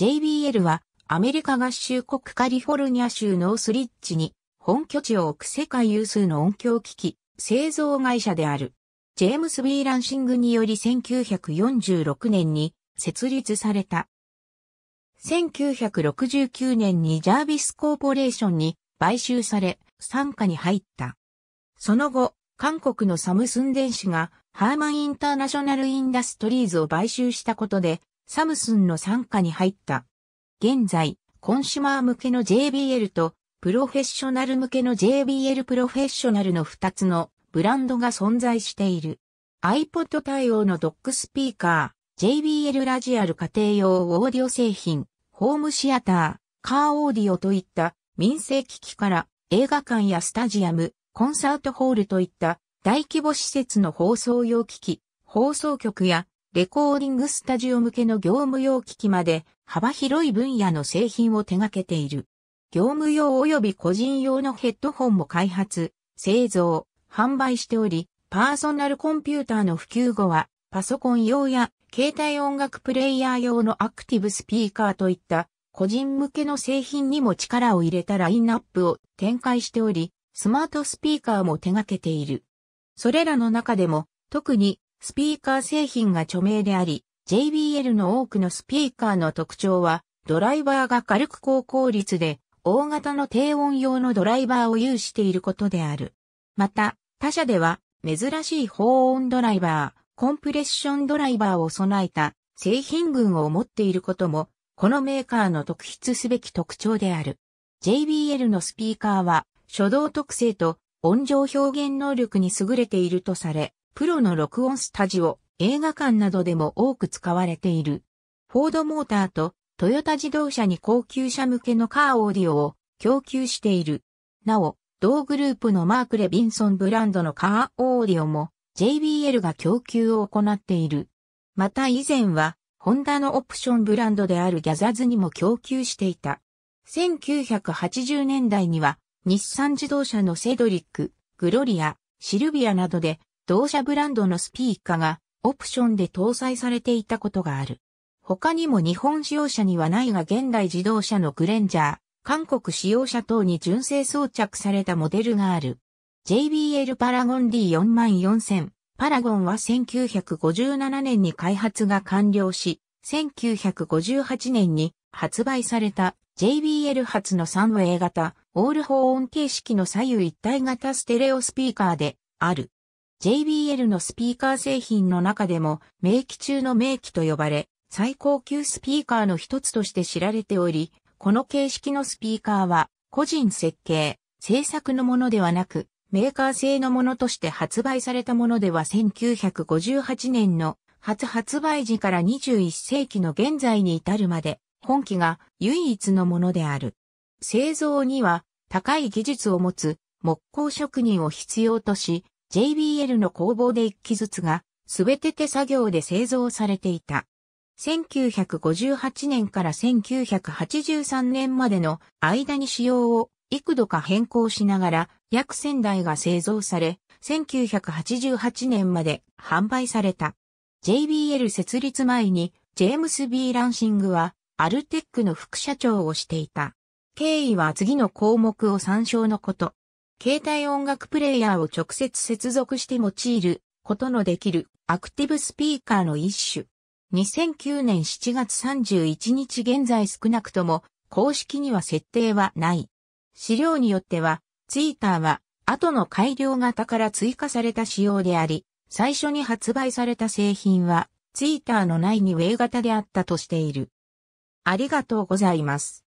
JBL はアメリカ合衆国カリフォルニア州ノースリッジに本拠地を置く世界有数の音響機器製造会社である。ジェームス・ビー・ランシングにより1946年に設立された。1969年にジャービス・コーポレーションに買収され、傘下に入った。その後、韓国のサムスン電子がハーマン・インターナショナル・インダストリーズを買収したことで、サムスンの参加に入った。現在、コンシュマー向けの JBL と、プロフェッショナル向けの JBL プロフェッショナルの2つのブランドが存在している。iPod 対応のドックスピーカー、JBL ラジアル家庭用オーディオ製品、ホームシアター、カーオーディオといった民生機器から映画館やスタジアム、コンサートホールといった大規模施設の放送用機器、放送局やレコーディングスタジオ向けの業務用機器まで幅広い分野の製品を手掛けている。業務用及び個人用のヘッドホンも開発、製造、販売しており、パーソナルコンピューターの普及後は、パソコン用や携帯音楽プレイヤー用のアクティブスピーカーといった個人向けの製品にも力を入れたラインナップを展開しており、スマートスピーカーも手掛けている。それらの中でも、特にスピーカー製品が著名であり、JBL の多くのスピーカーの特徴は、ドライバーが軽く高効率で、大型の低音用のドライバーを有していることである。また、他社では、珍しい高音ドライバー、コンプレッションドライバーを備えた製品群を持っていることも、このメーカーの特筆すべき特徴である。JBL のスピーカーは、初動特性と音上表現能力に優れているとされ、プロの録音スタジオ、映画館などでも多く使われている。フォードモーターとトヨタ自動車に高級車向けのカーオーディオを供給している。なお、同グループのマーク・レビンソンブランドのカーオーディオも JBL が供給を行っている。また以前は、ホンダのオプションブランドであるギャザズにも供給していた。1980年代には、日産自動車のセドリック、グロリア、シルビアなどで同社ブランドのスピーカーがオプションで搭載されていたことがある。他にも日本使用者にはないが現代自動車のグレンジャー、韓国使用者等に純正装着されたモデルがある。JBL パラゴン D44000。パラゴンは1957年に開発が完了し、1958年に発売された JBL 発の 3way 型オールホーン形式の左右一体型ステレオスピーカーである。JBL のスピーカー製品の中でも名機中の名機と呼ばれ、最高級スピーカーの一つとして知られており、この形式のスピーカーは個人設計、制作のものではなく、メーカー製のものとして発売されたものでは1958年の初発売時から21世紀の現在に至るまで、本機が唯一のものである。製造には高い技術を持つ木工職人を必要とし、JBL の工房で1機ずつが、すべて手作業で製造されていた。1958年から1983年までの間に仕様を幾度か変更しながら約1000台が製造され、1988年まで販売された。JBL 設立前にジェームス・ B・ ランシングはアルテックの副社長をしていた。経緯は次の項目を参照のこと。携帯音楽プレイヤーを直接接続して用いることのできるアクティブスピーカーの一種。2009年7月31日現在少なくとも公式には設定はない。資料によっては、ツイーターは後の改良型から追加された仕様であり、最初に発売された製品はツイーターの内にウェイ型であったとしている。ありがとうございます。